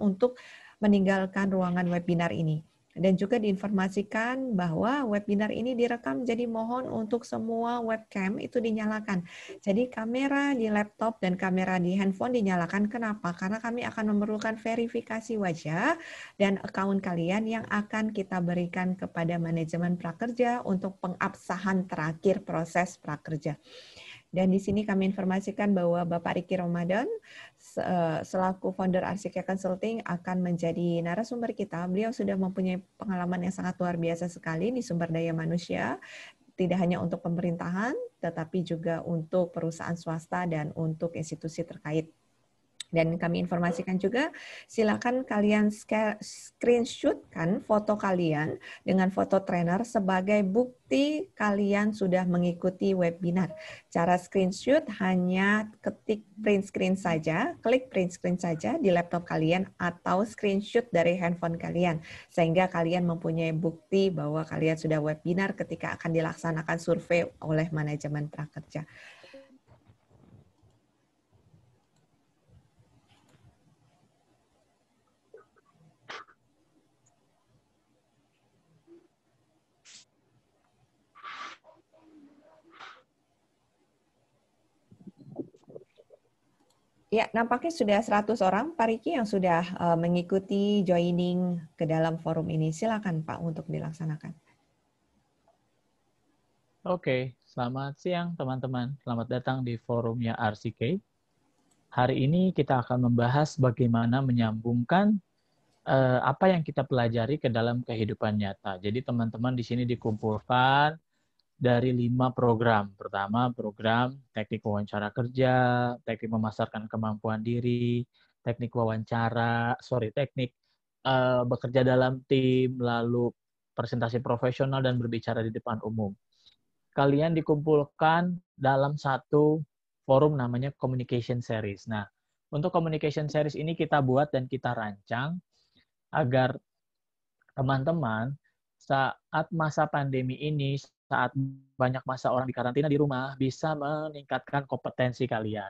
untuk meninggalkan ruangan webinar ini. Dan juga diinformasikan bahwa webinar ini direkam, jadi mohon untuk semua webcam itu dinyalakan. Jadi kamera di laptop dan kamera di handphone dinyalakan. Kenapa? Karena kami akan memerlukan verifikasi wajah dan account kalian yang akan kita berikan kepada manajemen prakerja untuk pengabsahan terakhir proses prakerja. Dan di sini kami informasikan bahwa Bapak Riki Ramadan Eh, selaku founder Arsika Consulting akan menjadi narasumber kita. Beliau sudah mempunyai pengalaman yang sangat luar biasa sekali di sumber daya manusia, tidak hanya untuk pemerintahan, tetapi juga untuk perusahaan swasta dan untuk institusi terkait dan kami informasikan juga, silakan kalian screenshot kan foto kalian dengan foto trainer sebagai bukti kalian sudah mengikuti webinar. Cara screenshot hanya ketik print screen saja, klik print screen saja di laptop kalian atau screenshot dari handphone kalian. Sehingga kalian mempunyai bukti bahwa kalian sudah webinar ketika akan dilaksanakan survei oleh manajemen prakerja. Ya, nampaknya sudah 100 orang Pak Riki yang sudah uh, mengikuti joining ke dalam forum ini. Silakan Pak untuk dilaksanakan. Oke, selamat siang teman-teman. Selamat datang di forumnya RCK. Hari ini kita akan membahas bagaimana menyambungkan uh, apa yang kita pelajari ke dalam kehidupan nyata. Jadi teman-teman di sini dikumpulkan dari lima program. Pertama, program teknik wawancara kerja, teknik memasarkan kemampuan diri, teknik wawancara, sorry, teknik uh, bekerja dalam tim, lalu presentasi profesional, dan berbicara di depan umum. Kalian dikumpulkan dalam satu forum namanya Communication Series. Nah, untuk Communication Series ini kita buat dan kita rancang agar teman-teman saat masa pandemi ini, saat banyak masa orang di karantina di rumah, bisa meningkatkan kompetensi kalian.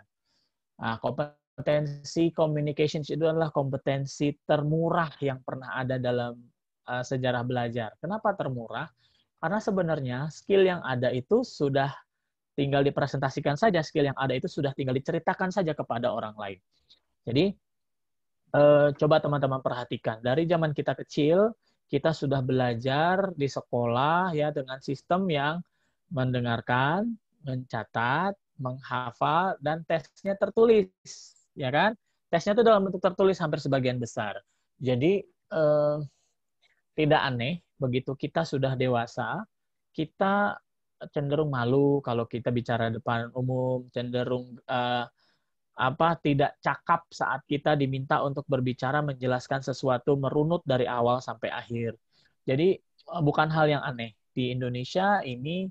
Nah, kompetensi communication itu adalah kompetensi termurah yang pernah ada dalam uh, sejarah belajar. Kenapa termurah? Karena sebenarnya skill yang ada itu sudah tinggal dipresentasikan saja, skill yang ada itu sudah tinggal diceritakan saja kepada orang lain. Jadi, uh, coba teman-teman perhatikan, dari zaman kita kecil, kita sudah belajar di sekolah ya dengan sistem yang mendengarkan, mencatat, menghafal dan tesnya tertulis, ya kan? Tesnya itu dalam bentuk tertulis hampir sebagian besar. Jadi eh, tidak aneh begitu kita sudah dewasa, kita cenderung malu kalau kita bicara depan umum, cenderung eh, apa tidak cakap saat kita diminta untuk berbicara menjelaskan sesuatu merunut dari awal sampai akhir. Jadi eh, bukan hal yang aneh di Indonesia ini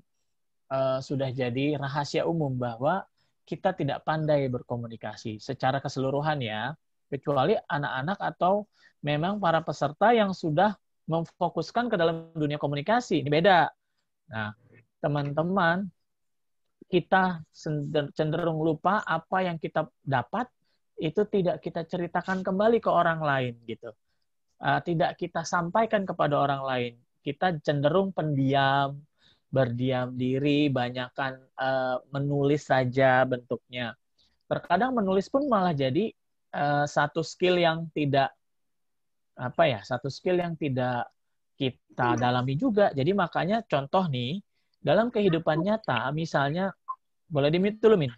uh, sudah jadi rahasia umum bahwa kita tidak pandai berkomunikasi secara keseluruhan ya, kecuali anak-anak atau memang para peserta yang sudah memfokuskan ke dalam dunia komunikasi. Ini beda. Nah, teman-teman kita cenderung lupa apa yang kita dapat itu tidak kita ceritakan kembali ke orang lain gitu uh, tidak kita sampaikan kepada orang lain kita cenderung pendiam berdiam diri banyakkan uh, menulis saja bentuknya terkadang menulis pun malah jadi uh, satu skill yang tidak apa ya satu skill yang tidak kita dalami juga jadi makanya contoh nih dalam kehidupan nyata misalnya boleh di mute dulu, Min.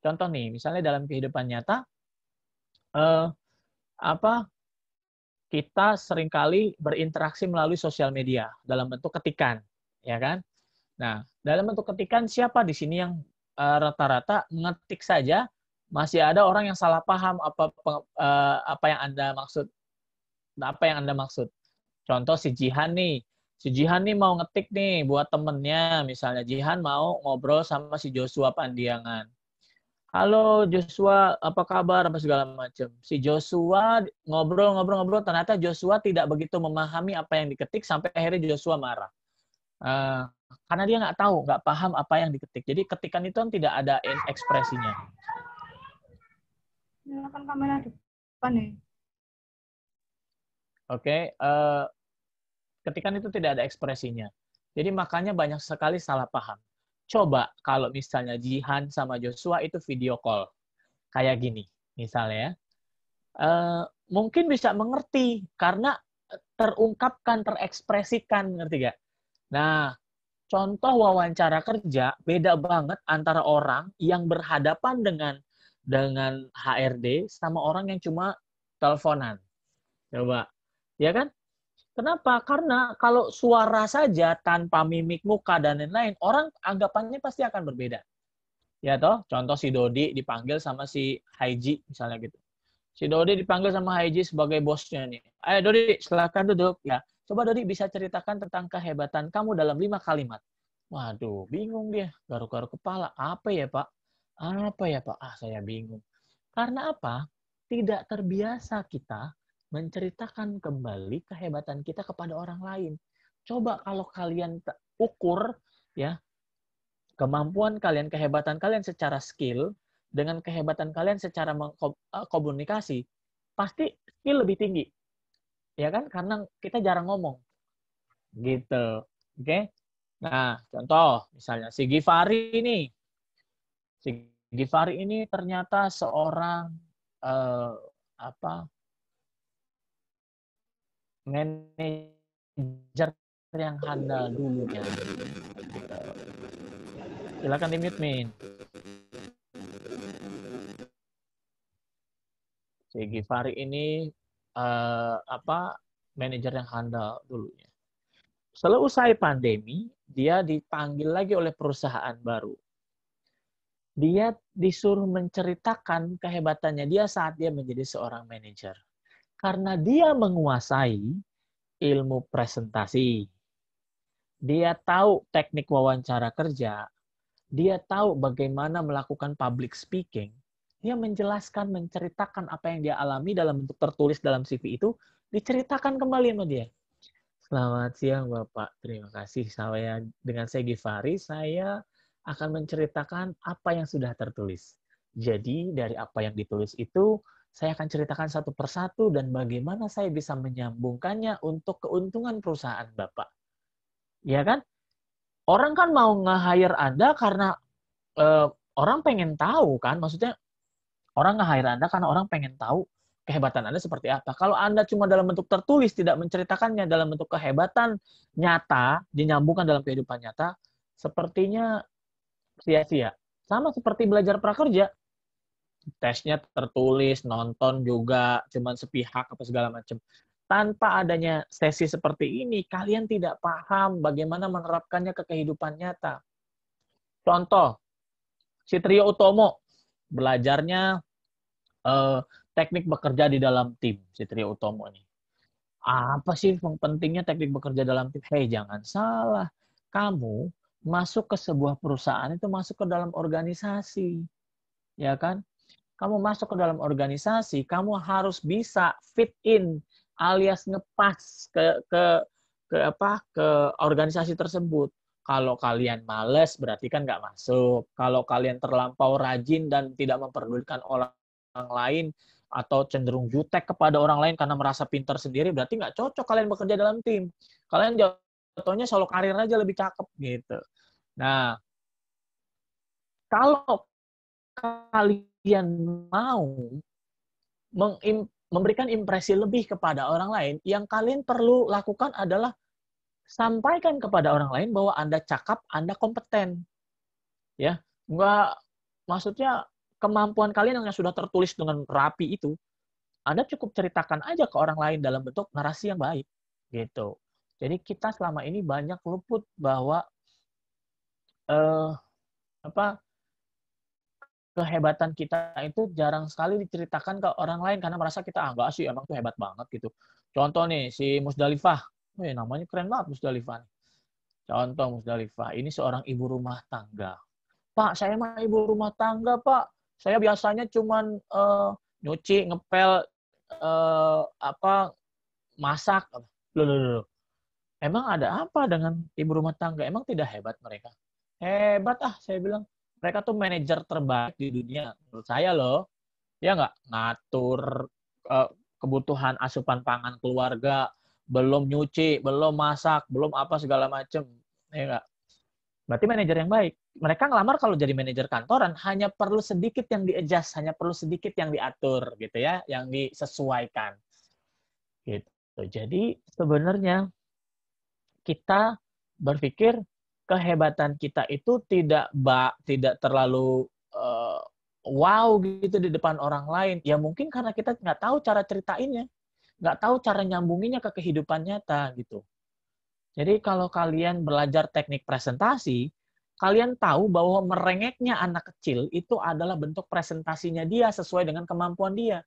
Contoh nih, misalnya dalam kehidupan nyata, eh, apa kita seringkali berinteraksi melalui sosial media dalam bentuk ketikan, ya kan? Nah, dalam bentuk ketikan siapa di sini yang eh, rata-rata eh, mengetik saja masih ada orang yang salah paham apa eh, apa yang anda maksud, apa yang anda maksud. Contoh si Jihan nih, si Jihan nih mau ngetik nih buat temennya misalnya Jihan mau ngobrol sama si Joshua Pandiangan halo Joshua apa kabar apa segala macam si Joshua ngobrol-ngobrol-ngobrol ternyata Joshua tidak begitu memahami apa yang diketik sampai akhirnya Joshua marah uh, karena dia nggak tahu nggak paham apa yang diketik jadi ketikan itu kan tidak ada ekspresinya nyalakan kamera depan nih ya. oke okay, uh, eh, ketikan itu tidak ada ekspresinya. Jadi makanya banyak sekali salah paham. Coba kalau misalnya Jihan sama Joshua itu video call. Kayak gini, misalnya. Uh, mungkin bisa mengerti karena terungkapkan, terekspresikan, ngerti gak? Nah, contoh wawancara kerja beda banget antara orang yang berhadapan dengan dengan HRD sama orang yang cuma teleponan. Coba, ya kan? Kenapa? Karena kalau suara saja tanpa mimik muka dan lain-lain, orang anggapannya pasti akan berbeda. Ya toh, contoh si Dodi dipanggil sama si Haiji misalnya gitu. Si Dodi dipanggil sama Haiji sebagai bosnya nih. Ayo eh, Dodi, silahkan duduk ya. Coba Dodi bisa ceritakan tentang kehebatan kamu dalam lima kalimat. Waduh, bingung dia. Garuk-garuk kepala. Apa ya Pak? Apa ya Pak? Ah, saya bingung. Karena apa? Tidak terbiasa kita menceritakan kembali kehebatan kita kepada orang lain. Coba kalau kalian ukur ya kemampuan kalian, kehebatan kalian secara skill dengan kehebatan kalian secara eh, komunikasi, pasti skill lebih tinggi. Ya kan? Karena kita jarang ngomong. Gitu. Oke. Okay? Nah, contoh misalnya si Givari ini. Si Givari ini ternyata seorang uh, apa? Manager yang handal dulunya. Silakan di mute, Min. Si Givari ini uh, apa manajer yang handal dulunya. Setelah usai pandemi, dia dipanggil lagi oleh perusahaan baru. Dia disuruh menceritakan kehebatannya dia saat dia menjadi seorang manajer. Karena dia menguasai ilmu presentasi. Dia tahu teknik wawancara kerja, dia tahu bagaimana melakukan public speaking, dia menjelaskan, menceritakan apa yang dia alami dalam bentuk tertulis dalam CV itu, diceritakan kembali sama dia. Selamat siang Bapak, terima kasih. Saya dengan saya Givari, saya akan menceritakan apa yang sudah tertulis. Jadi dari apa yang ditulis itu saya akan ceritakan satu persatu dan bagaimana saya bisa menyambungkannya untuk keuntungan perusahaan Bapak. Ya kan? Orang kan mau nge-hire Anda karena eh, orang pengen tahu kan, maksudnya orang nge-hire Anda karena orang pengen tahu kehebatan Anda seperti apa. Kalau Anda cuma dalam bentuk tertulis, tidak menceritakannya dalam bentuk kehebatan nyata, dinyambungkan dalam kehidupan nyata, sepertinya sia-sia. Sama seperti belajar prakerja, tesnya tertulis, nonton juga cuman sepihak apa segala macam. Tanpa adanya sesi seperti ini, kalian tidak paham bagaimana menerapkannya ke kehidupan nyata. Contoh, si Trio Utomo belajarnya eh, teknik bekerja di dalam tim, si Trio Utomo ini. Apa sih pentingnya teknik bekerja dalam tim? Hei, jangan salah. Kamu masuk ke sebuah perusahaan itu masuk ke dalam organisasi. Ya kan? kamu masuk ke dalam organisasi, kamu harus bisa fit in alias ngepas ke ke ke apa ke organisasi tersebut. Kalau kalian males berarti kan nggak masuk. Kalau kalian terlampau rajin dan tidak memperdulikan orang lain atau cenderung jutek kepada orang lain karena merasa pintar sendiri berarti nggak cocok kalian bekerja dalam tim. Kalian jatuhnya solo karir aja lebih cakep gitu. Nah, kalau kalian kemudian mau memberikan impresi lebih kepada orang lain, yang kalian perlu lakukan adalah sampaikan kepada orang lain bahwa Anda cakap, Anda kompeten. Ya, enggak maksudnya kemampuan kalian yang sudah tertulis dengan rapi itu, Anda cukup ceritakan aja ke orang lain dalam bentuk narasi yang baik. Gitu. Jadi kita selama ini banyak luput bahwa eh, apa kehebatan kita itu jarang sekali diceritakan ke orang lain karena merasa kita ah enggak sih emang tuh hebat banget gitu. Contoh nih si Musdalifah, ya namanya keren banget Musdalifah. Contoh Musdalifah, ini seorang ibu rumah tangga. Pak, saya mah ibu rumah tangga, Pak. Saya biasanya cuman uh, nyuci, ngepel, uh, apa masak. Loh, loh, loh. Emang ada apa dengan ibu rumah tangga? Emang tidak hebat mereka? Hebat ah, saya bilang mereka tuh manajer terbaik di dunia menurut saya loh ya nggak ngatur uh, kebutuhan asupan pangan keluarga belum nyuci belum masak belum apa segala macem ya nggak berarti manajer yang baik mereka ngelamar kalau jadi manajer kantoran hanya perlu sedikit yang di-adjust, hanya perlu sedikit yang diatur gitu ya, yang disesuaikan. Gitu. Jadi sebenarnya kita berpikir kehebatan kita itu tidak bak tidak terlalu uh, wow gitu di depan orang lain. Ya mungkin karena kita nggak tahu cara ceritainnya, nggak tahu cara nyambunginnya ke kehidupan nyata gitu. Jadi kalau kalian belajar teknik presentasi, kalian tahu bahwa merengeknya anak kecil itu adalah bentuk presentasinya dia sesuai dengan kemampuan dia.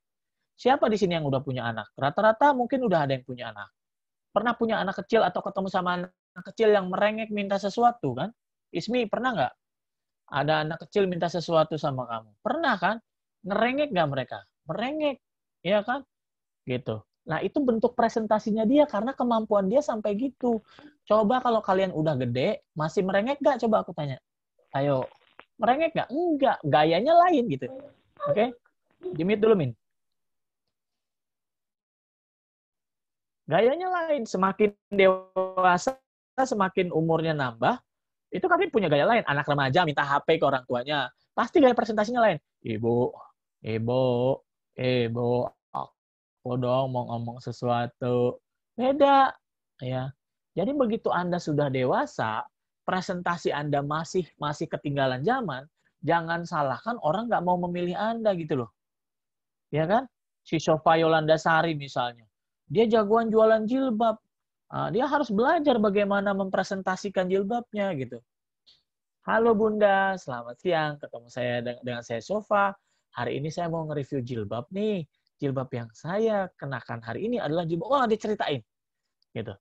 Siapa di sini yang udah punya anak? Rata-rata mungkin udah ada yang punya anak. Pernah punya anak kecil atau ketemu sama anak kecil yang merengek minta sesuatu kan? Ismi pernah nggak ada anak kecil minta sesuatu sama kamu? Pernah kan? Ngerengek nggak mereka? Merengek, ya kan? Gitu. Nah itu bentuk presentasinya dia karena kemampuan dia sampai gitu. Coba kalau kalian udah gede masih merengek nggak? Coba aku tanya. Ayo, merengek nggak? Enggak, gayanya lain gitu. Oke, okay? Jimit dulu min. Gayanya lain, semakin dewasa kita semakin umurnya nambah, itu kami punya gaya lain. Anak remaja minta HP ke orang tuanya. Pasti gaya presentasinya lain. Ibu, ibu, ibu, aku dong mau ngomong sesuatu. Beda. ya. Jadi begitu Anda sudah dewasa, presentasi Anda masih masih ketinggalan zaman, jangan salahkan orang nggak mau memilih Anda gitu loh. Ya kan? Si Sofa Yolanda Sari misalnya. Dia jagoan jualan jilbab uh, dia harus belajar bagaimana mempresentasikan jilbabnya gitu. Halo Bunda, selamat siang. Ketemu saya dengan, saya Sofa. Hari ini saya mau nge-review jilbab nih. Jilbab yang saya kenakan hari ini adalah jilbab. Oh nanti ceritain. Gitu.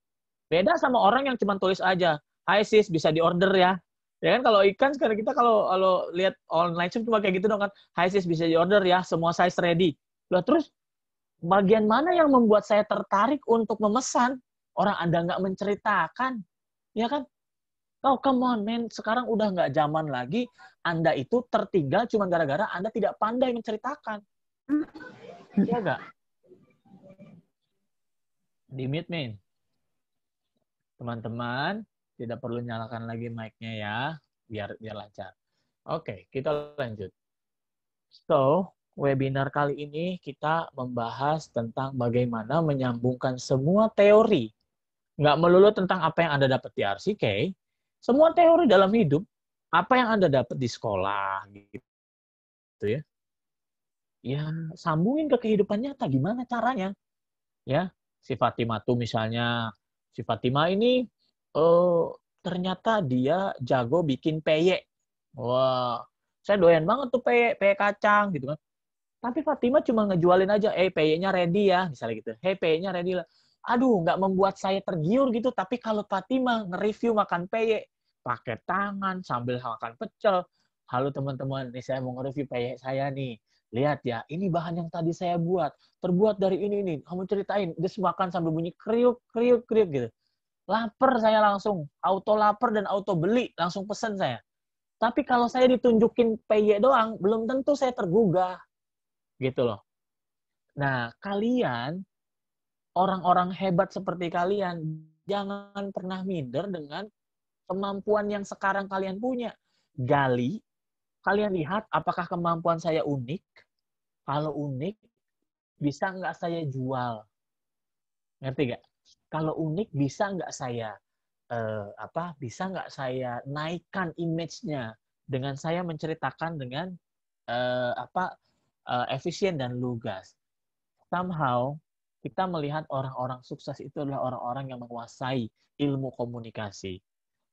Beda sama orang yang cuma tulis aja. Hai sis, bisa diorder ya. Ya kan kalau ikan sekarang kita kalau kalau lihat online shop cuma kayak gitu dong kan. Hai sis bisa diorder ya, semua size ready. Loh terus bagian mana yang membuat saya tertarik untuk memesan? orang Anda nggak menceritakan, ya kan? Oh, come on, men. Sekarang udah nggak zaman lagi. Anda itu tertinggal cuma gara-gara Anda tidak pandai menceritakan. Iya nggak? Dimit, men. Teman-teman, tidak perlu nyalakan lagi mic-nya ya. Biar, biar lancar. Oke, okay, kita lanjut. So, webinar kali ini kita membahas tentang bagaimana menyambungkan semua teori nggak melulu tentang apa yang Anda dapat di RCK, semua teori dalam hidup, apa yang Anda dapat di sekolah, gitu ya. Ya, sambungin ke kehidupan nyata, gimana caranya? Ya, si Fatima tuh misalnya, si Fatima ini eh, ternyata dia jago bikin peyek. Wah, saya doyan banget tuh peyek, peyek kacang gitu kan. Tapi Fatima cuma ngejualin aja, eh peyeknya ready ya, misalnya gitu. Hei peyeknya ready lah aduh nggak membuat saya tergiur gitu tapi kalau Fatima nge-review makan peye pakai tangan sambil makan pecel halo teman-teman ini saya mau nge-review peye saya nih lihat ya ini bahan yang tadi saya buat terbuat dari ini ini kamu ceritain dia makan sambil bunyi kriuk kriuk kriuk gitu lapar saya langsung auto lapar dan auto beli langsung pesen saya tapi kalau saya ditunjukin peye doang belum tentu saya tergugah gitu loh nah kalian orang-orang hebat seperti kalian. Jangan pernah minder dengan kemampuan yang sekarang kalian punya. Gali, kalian lihat apakah kemampuan saya unik? Kalau unik, bisa nggak saya jual? Ngerti nggak? Kalau unik, bisa nggak saya eh, apa? Bisa nggak saya naikkan image-nya dengan saya menceritakan dengan eh, apa eh, efisien dan lugas? Somehow kita melihat orang-orang sukses itu adalah orang-orang yang menguasai ilmu komunikasi.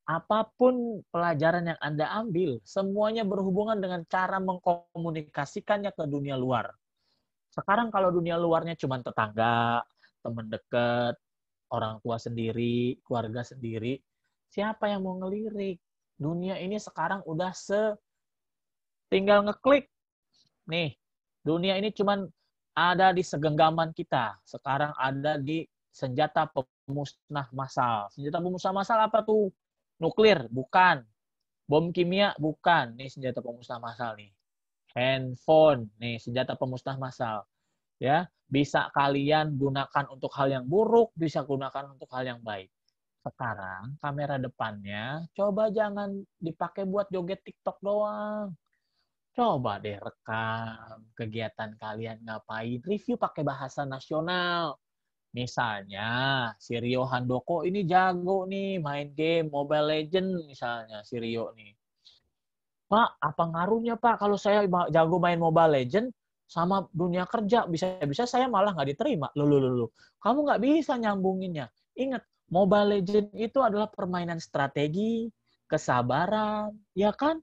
Apapun pelajaran yang Anda ambil, semuanya berhubungan dengan cara mengkomunikasikannya ke dunia luar. Sekarang kalau dunia luarnya cuma tetangga, teman dekat, orang tua sendiri, keluarga sendiri, siapa yang mau ngelirik? Dunia ini sekarang udah se tinggal ngeklik. Nih, dunia ini cuma ada di segenggaman kita, sekarang ada di senjata pemusnah massal. Senjata pemusnah massal apa tuh? Nuklir, bukan. Bom kimia, bukan. Nih senjata pemusnah massal nih. Handphone, nih senjata pemusnah massal. Ya, bisa kalian gunakan untuk hal yang buruk, bisa gunakan untuk hal yang baik. Sekarang kamera depannya coba jangan dipakai buat joget TikTok doang. Coba deh rekam kegiatan kalian ngapain, review pakai bahasa nasional. Misalnya, si Rio Handoko ini jago nih main game Mobile Legend misalnya si Rio nih. Pak, apa ngaruhnya Pak kalau saya jago main Mobile Legend sama dunia kerja bisa-bisa saya malah nggak diterima. Lulu lulu, Kamu nggak bisa nyambunginnya. Ingat, Mobile Legend itu adalah permainan strategi, kesabaran, ya kan?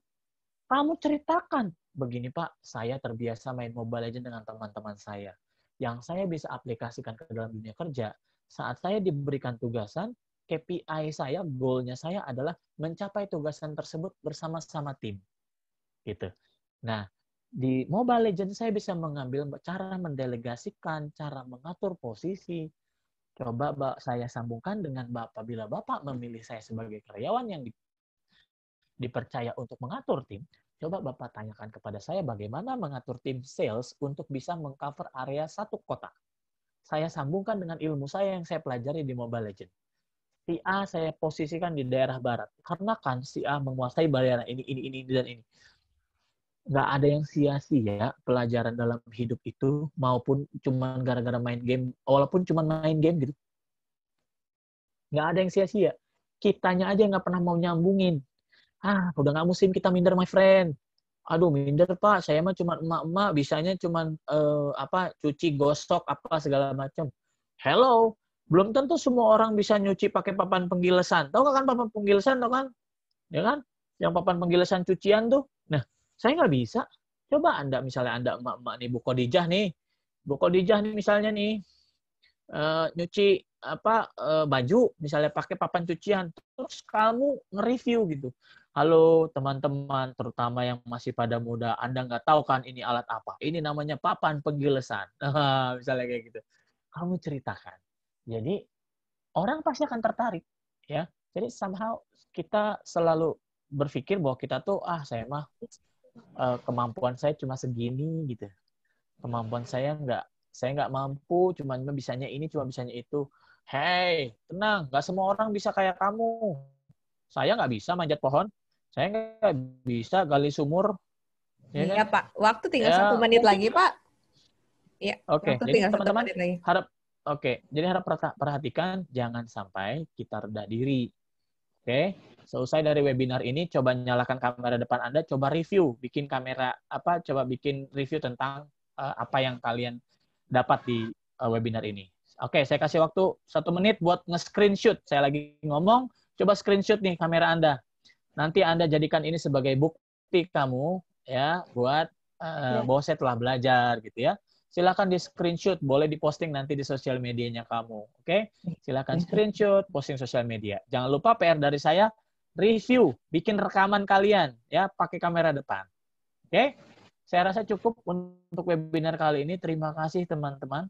Kamu ceritakan, begini Pak, saya terbiasa main Mobile Legends dengan teman-teman saya. Yang saya bisa aplikasikan ke dalam dunia kerja, saat saya diberikan tugasan, KPI saya, goalnya saya adalah mencapai tugasan tersebut bersama-sama tim. Gitu. Nah, di Mobile Legends saya bisa mengambil cara mendelegasikan, cara mengatur posisi. Coba saya sambungkan dengan Bapak. Bila Bapak memilih saya sebagai karyawan yang dipercaya untuk mengatur tim, coba Bapak tanyakan kepada saya bagaimana mengatur tim sales untuk bisa mengcover area satu kota. Saya sambungkan dengan ilmu saya yang saya pelajari di Mobile Legend. Si A saya posisikan di daerah barat. Karena kan si A menguasai barat ini, ini, ini, dan ini. Nggak ada yang sia-sia pelajaran dalam hidup itu maupun cuma gara-gara main game, walaupun cuma main game gitu. Nggak ada yang sia-sia. Kitanya aja nggak pernah mau nyambungin ah udah nggak musim kita minder my friend aduh minder pak saya mah cuma emak-emak bisanya cuma uh, eh, apa cuci gosok apa segala macam hello belum tentu semua orang bisa nyuci pakai papan penggilesan gak kan papan penggilesan tau kan ya kan yang papan penggilesan cucian tuh nah saya nggak bisa coba anda misalnya anda emak-emak nih buko Kodijah nih buko Kodijah nih misalnya nih uh, nyuci apa uh, baju misalnya pakai papan cucian terus kamu nge-review gitu Halo teman-teman, terutama yang masih pada muda, Anda nggak tahu kan ini alat apa? Ini namanya papan penggilesan. Misalnya kayak gitu. Kamu ceritakan. Jadi orang pasti akan tertarik, ya. Jadi somehow kita selalu berpikir bahwa kita tuh ah saya mah eh, kemampuan saya cuma segini gitu. Kemampuan saya nggak saya nggak mampu, cuma bisanya ini, cuma bisanya itu. Hei, tenang, nggak semua orang bisa kayak kamu. Saya nggak bisa manjat pohon, saya nggak bisa gali sumur. Ya iya ya, Pak, waktu tinggal ya. satu menit lagi Pak. Iya. Oke. Okay. Jadi teman-teman harap oke. Okay. Jadi harap perhatikan jangan sampai kita rendah diri. Oke. Okay? Selesai dari webinar ini, coba nyalakan kamera depan Anda, coba review, bikin kamera apa, coba bikin review tentang uh, apa yang kalian dapat di uh, webinar ini. Oke, okay, saya kasih waktu satu menit buat nge-screenshot. Saya lagi ngomong, coba screenshot nih kamera Anda nanti Anda jadikan ini sebagai bukti kamu ya buat uh, eh, yeah. bahwa saya telah belajar gitu ya. Silakan di screenshot, boleh diposting nanti di sosial medianya kamu. Oke? Okay? Silakan ya. screenshot, posting sosial media. Jangan lupa PR dari saya review, bikin rekaman kalian ya pakai kamera depan. Oke? Okay? Saya rasa cukup untuk webinar kali ini. Terima kasih teman-teman.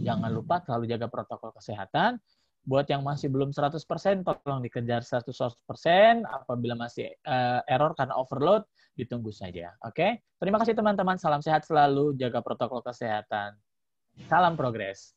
Jangan lupa selalu jaga protokol kesehatan buat yang masih belum 100% tolong dikejar 100% apabila masih uh, error karena overload ditunggu saja. Oke. Okay? Terima kasih teman-teman, salam sehat selalu, jaga protokol kesehatan. Salam progres.